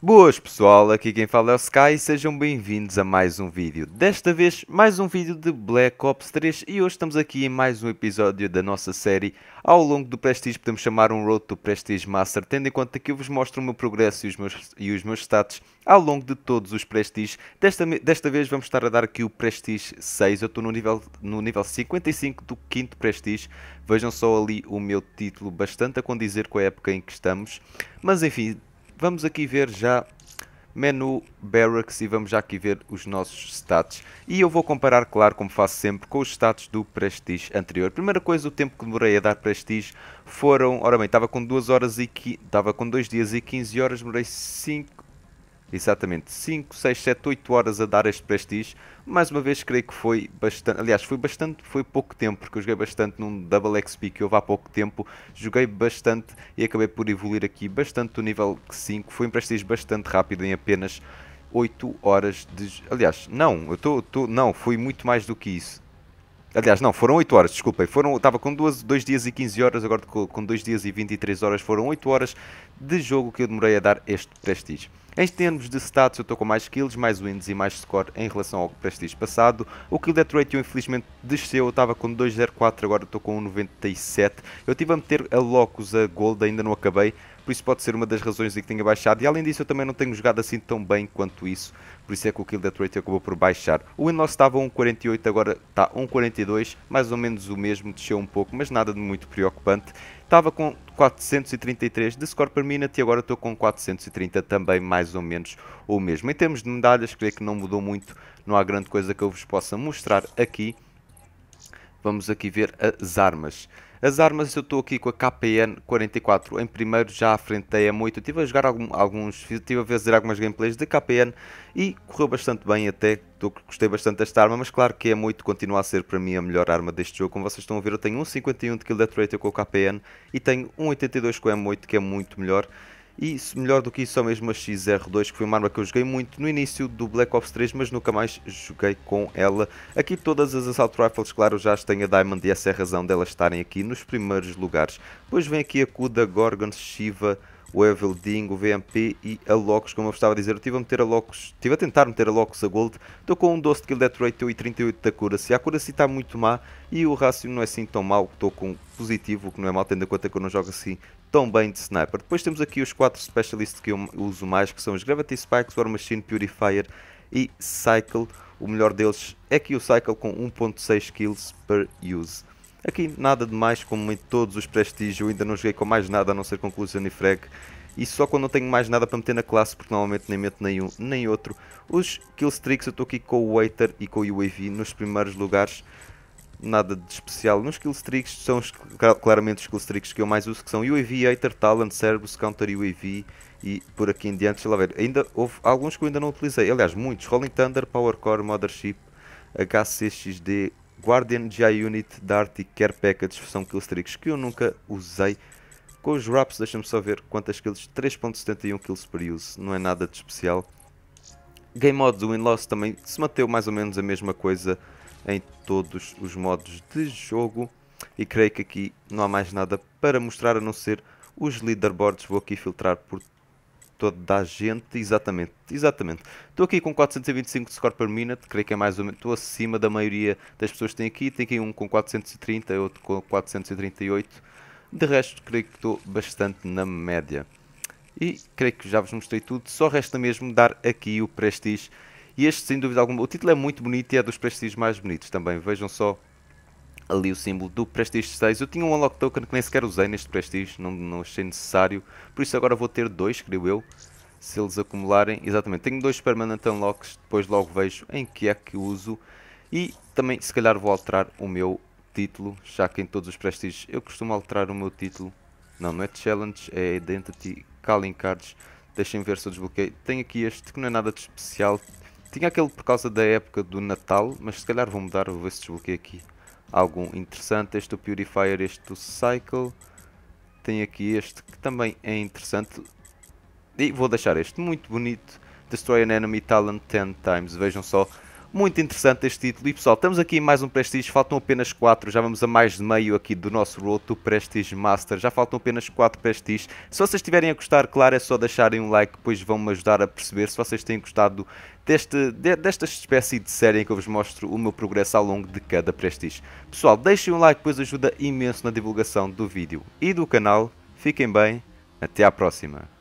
Boas pessoal, aqui quem fala é o Sky e sejam bem-vindos a mais um vídeo. Desta vez, mais um vídeo de Black Ops 3 e hoje estamos aqui em mais um episódio da nossa série ao longo do Prestige, podemos chamar um Road to Prestige Master, tendo em conta que eu vos mostro o meu progresso e os meus, e os meus status ao longo de todos os Prestige. Desta, desta vez vamos estar a dar aqui o Prestige 6, eu estou no nível, no nível 55 do 5 Prestige, vejam só ali o meu título, bastante a condizer com a época em que estamos. Mas enfim, Vamos aqui ver já menu Barracks e vamos já aqui ver os nossos stats. E eu vou comparar, claro, como faço sempre, com os stats do Prestige anterior. Primeira coisa, o tempo que demorei a dar Prestige foram... Ora bem, estava com 2 horas e... Estava com 2 dias e 15 horas, demorei 5 exatamente 5, 6, 7, 8 horas a dar este prestígio. Mais uma vez, creio que foi bastante. Aliás, foi bastante, foi pouco tempo, porque eu joguei bastante num Double XP que houve há pouco tempo. Joguei bastante e acabei por evoluir aqui bastante do nível 5. Foi um prestígio bastante rápido em apenas 8 horas de. Aliás, não, eu estou. Não, foi muito mais do que isso. Aliás, não, foram 8 horas, desculpem. Foram, estava com 2, 2 dias e 15 horas, agora com 2 dias e 23 horas. Foram 8 horas de jogo que eu demorei a dar este prestígio. Em termos de status, eu estou com mais kills, mais wins e mais score em relação ao prestígio passado. O kill death rate eu infelizmente desceu, eu estava com 2.04, agora estou com 1.97. Eu estive a meter a Locus a Gold, ainda não acabei, por isso pode ser uma das razões de que tenha baixado. E além disso, eu também não tenho jogado assim tão bem quanto isso, por isso é que o kill death rate acabou por baixar. O Winloss estava 1.48, agora está 1.42, mais ou menos o mesmo, desceu um pouco, mas nada de muito preocupante. Estava com 433 de score per minute e agora estou com 430 também, mais ou menos o mesmo. Em termos de medalhas, creio que não mudou muito, não há grande coisa que eu vos possa mostrar aqui. Vamos aqui ver as armas. As armas, eu estou aqui com a KPN 44 em primeiro, já afrentei a M8. Estive a jogar algum, alguns, estive a fazer algumas gameplays da KPN e correu bastante bem até. Tô, gostei bastante desta arma, mas claro que a M8 continua a ser para mim a melhor arma deste jogo. Como vocês estão a ver, eu tenho um 51 de kill death rate com a KPN e tenho um 82 com a M8, que é muito melhor. E melhor do que isso, é mesmo a XR2, que foi uma arma que eu joguei muito no início do Black Ops 3, mas nunca mais joguei com ela. Aqui todas as Assault Rifles, claro, já têm a Diamond e essa é a razão delas estarem aqui nos primeiros lugares. Depois vem aqui a Kuda, Gorgon, Shiva o Evilding, o VMP e a Locus, como eu estava a dizer. Eu estive a meter a Locos, estive a tentar meter a Locus a Gold, estou com um 12 de kill death rate e 38 da se A Curacy está muito má e o rácio não é assim tão mau, estou com positivo, o que não é mal tendo em conta que eu não jogo assim tão bem de sniper. Depois temos aqui os 4 specialists que eu uso mais, que são os Gravity Spikes, War Machine, Purifier e Cycle. O melhor deles é que o Cycle com 1.6 kills per use. Aqui nada demais, como em todos os Prestige, eu ainda não joguei com mais nada a não ser conclusão e Frag. E só quando não tenho mais nada para meter na classe, porque normalmente nem meto nenhum nem outro. Os Killstreaks eu estou aqui com o Waiter e com o UAV nos primeiros lugares. Nada de especial. Nos Killstreaks são os, claramente os Killstreaks que eu mais uso, que são UAV, Waiter, Talent, Cerberus, Counter UAV e por aqui em diante, deixa lá ver. Ainda houve alguns que eu ainda não utilizei. Aliás, muitos. Rolling Thunder, Powercore, Mothership, HCXD, Guardian GI unit Dart e Care Package versão Killstreaks que eu nunca usei. Com os wraps, deixa-me só ver quantas kills, 3.71 kills per use, não é nada de especial. Game Mode Win-Loss também se manteve mais ou menos a mesma coisa em todos os modos de jogo. E creio que aqui não há mais nada para mostrar a não ser os leaderboards. Vou aqui filtrar por toda a gente, exatamente, exatamente. Estou aqui com 425 de score per minute, creio que é mais ou menos, estou acima da maioria das pessoas que têm aqui, tem aqui um com 430, outro com 438, de resto creio que estou bastante na média. E creio que já vos mostrei tudo, só resta mesmo dar aqui o Prestige, e este sem dúvida alguma, o título é muito bonito e é dos Prestige mais bonitos também, vejam só ali o símbolo do Prestige 6. Eu tinha um Unlock Token que nem sequer usei neste Prestige, não, não achei necessário. Por isso agora vou ter dois, creio eu. Se eles acumularem, exatamente, tenho dois Permanent Unlocks, depois logo vejo em que é que uso. E também se calhar vou alterar o meu título, já que em todos os Prestiges eu costumo alterar o meu título. Não, não é Challenge, é Identity Calling Cards. Deixem ver se eu desbloqueei. Tenho aqui este que não é nada de especial. Tinha aquele por causa da época do Natal, mas se calhar vou mudar, vou ver se desbloqueei aqui algo interessante. Este do Purifier, este do Cycle. Tem aqui este que também é interessante. E vou deixar este muito bonito. Destroy an enemy talent 10 times. Vejam só muito interessante este título. E pessoal, estamos aqui em mais um Prestige, faltam apenas 4, já vamos a mais de meio aqui do nosso Road to Prestige Master. Já faltam apenas 4 Prestige. Se vocês estiverem a gostar, claro, é só deixarem um like, pois vão-me ajudar a perceber se vocês têm gostado deste, de, desta espécie de série em que eu vos mostro o meu progresso ao longo de cada Prestige. Pessoal, deixem um like, pois ajuda imenso na divulgação do vídeo e do canal. Fiquem bem, até à próxima.